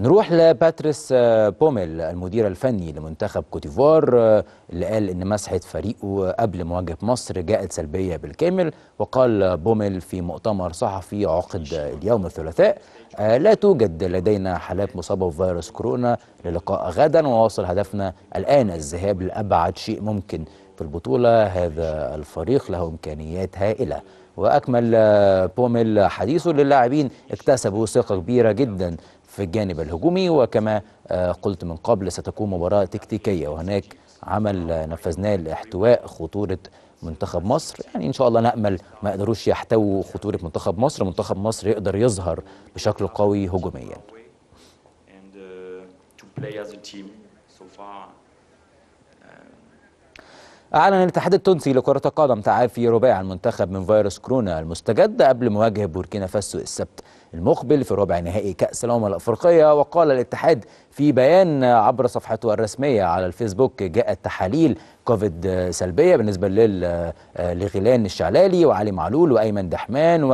نروح لباتريس آه، بوميل المدير الفني لمنتخب كوتيفوار آه، اللي قال ان مسحه فريقه قبل مواجهه مصر جاءت سلبيه بالكامل وقال بوميل في مؤتمر صحفي عقد اليوم الثلاثاء آه، لا توجد لدينا حالات مصابه بفيروس كورونا للقاء غدا وواصل هدفنا الان الذهاب لابعد شيء ممكن في البطولة هذا الفريق له إمكانيات هائلة وأكمل آه، بوميل حديثه للاعبين اكتسبوا ثقة كبيرة جدا في الجانب الهجومي وكما آه، قلت من قبل ستكون مباراة تكتيكية وهناك عمل نفذناه لاحتواء خطورة منتخب مصر يعني ان شاء الله نامل ما يقدروش يحتووا خطوره منتخب مصر منتخب مصر يقدر يظهر بشكل قوي هجوميا uh, أعلن الاتحاد التونسي لكرة القدم تعافي رباع المنتخب من فيروس كورونا المستجد قبل مواجهة بوركينا فاسو السبت المقبل في ربع نهائي كأس الأمم الأفريقية وقال الاتحاد في بيان عبر صفحته الرسمية على الفيسبوك جاءت تحاليل كوفيد سلبية بالنسبة لغيلان الشعلالي وعلي معلول وأيمن دحمان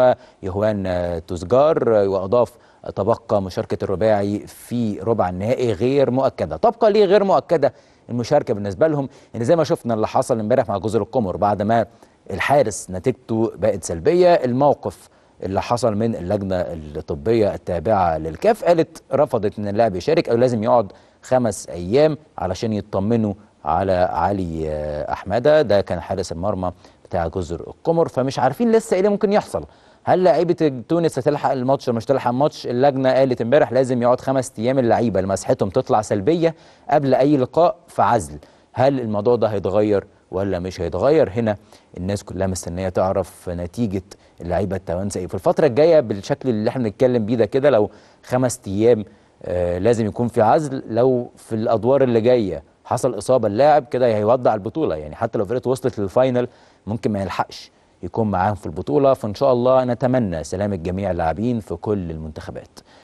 ويهوان تزجار وأضاف تبقى مشاركة الرباعي في ربع النهائي غير مؤكدة تبقى ليه غير مؤكدة المشاركه بالنسبه لهم ان يعني زي ما شفنا اللي حصل امبارح مع جزر القمر بعد ما الحارس نتيجته بقت سلبيه الموقف اللي حصل من اللجنه الطبيه التابعه للكاف قالت رفضت ان اللاعب يشارك او لازم يقعد خمس ايام علشان يطمنوا على علي آه، احمده ده كان حارس المرمى بتاع جزر القمر فمش عارفين لسه ايه اللي ممكن يحصل هل لعيبه تونس هتلحق الماتش مش تلحق الماتش اللجنه قالت امبارح لازم يقعد خمس ايام اللعيبه اللي مسحتهم تطلع سلبيه قبل اي لقاء في عزل هل الموضوع ده هيتغير ولا مش هيتغير هنا الناس كلها مستنيه تعرف نتيجه اللعيبه التوانسه ايه في الفتره الجايه بالشكل اللي احنا بنتكلم بيه ده كده لو خمس ايام آه لازم يكون في عزل لو في الادوار اللي جايه حصل اصابه اللاعب كده هيوضع البطوله يعني حتى لو فرقه وصلت للفاينل ممكن ما يلحقش يكون معاهم في البطولة فإن شاء الله نتمنى سلام الجميع اللاعبين في كل المنتخبات